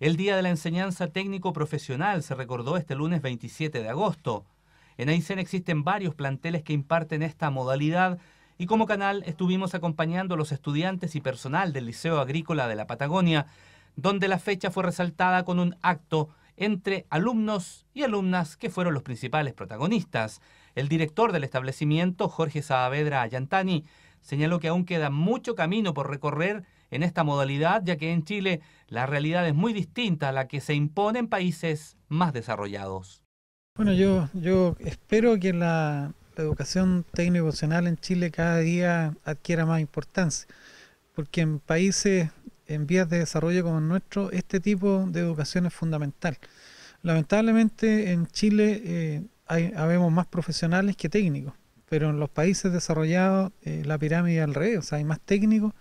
El Día de la Enseñanza Técnico Profesional se recordó este lunes 27 de agosto. En Aysén existen varios planteles que imparten esta modalidad y como canal estuvimos acompañando a los estudiantes y personal del Liceo Agrícola de la Patagonia, donde la fecha fue resaltada con un acto entre alumnos y alumnas que fueron los principales protagonistas. El director del establecimiento, Jorge Saavedra Ayantani, Señaló que aún queda mucho camino por recorrer en esta modalidad, ya que en Chile la realidad es muy distinta a la que se impone en países más desarrollados. Bueno, yo, yo espero que la, educación técnico vocacional en Chile cada día adquiera más importancia, porque en países en vías de desarrollo como el nuestro, este tipo de educación es fundamental. Lamentablemente en Chile eh, habemos más profesionales que técnicos. Pero en los países desarrollados eh, la pirámide al revés, o sea, hay más técnicos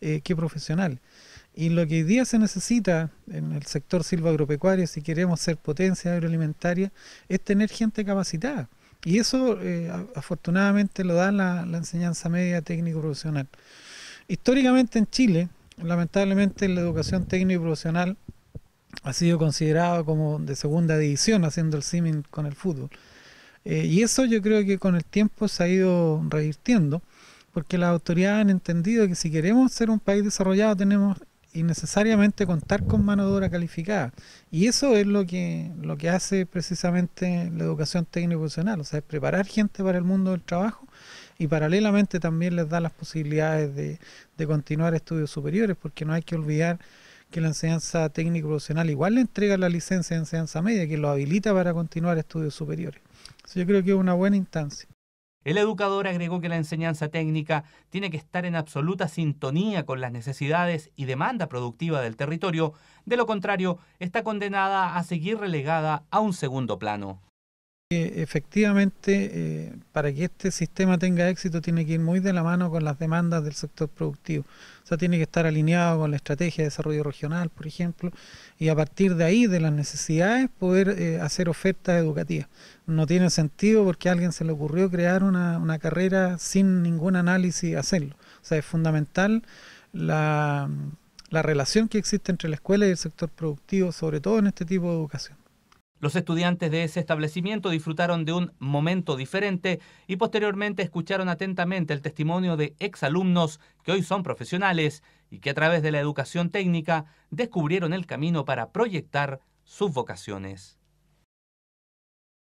eh, que profesionales. Y lo que hoy día se necesita en el sector silvagropecuario, si queremos ser potencia agroalimentaria, es tener gente capacitada. Y eso eh, afortunadamente lo da la, enseñanza media técnico-profesional. Históricamente en Chile, lamentablemente la educación técnico-profesional ha sido considerada como de segunda división, haciendo el símil con el fútbol. Eh, y eso yo creo que con el tiempo se ha ido revirtiendo, porque las autoridades han entendido que si queremos ser un país desarrollado tenemos innecesariamente contar con mano de obra calificada. Y eso es lo que, lo que hace precisamente la educación técnico-profesional, o sea, es preparar gente para el mundo del trabajo y paralelamente también les da las posibilidades de, de continuar estudios superiores, porque no hay que olvidar que la enseñanza técnico profesional igual le entrega la licencia de enseñanza media, que lo habilita para continuar estudios superiores. yo creo que es una buena instancia. El educador agregó que la enseñanza técnica tiene que estar en absoluta sintonía con las necesidades y demanda productiva del territorio, de lo contrario está condenada a seguir relegada a un segundo plano efectivamente eh, para que este sistema tenga éxito tiene que ir muy de la mano con las demandas del sector productivo. O sea, tiene que estar alineado con la estrategia de desarrollo regional, por ejemplo, y a partir de ahí, de las necesidades, poder eh, hacer ofertas educativas. No tiene sentido porque a alguien se le ocurrió crear una, carrera sin ningún análisis hacerlo. O sea, es fundamental la relación que existe entre la escuela y el sector productivo, sobre todo en este tipo de educación. Los estudiantes de ese establecimiento disfrutaron de un momento diferente y posteriormente escucharon atentamente el testimonio de exalumnos que hoy son profesionales y que a través de la educación técnica descubrieron el camino para proyectar sus vocaciones.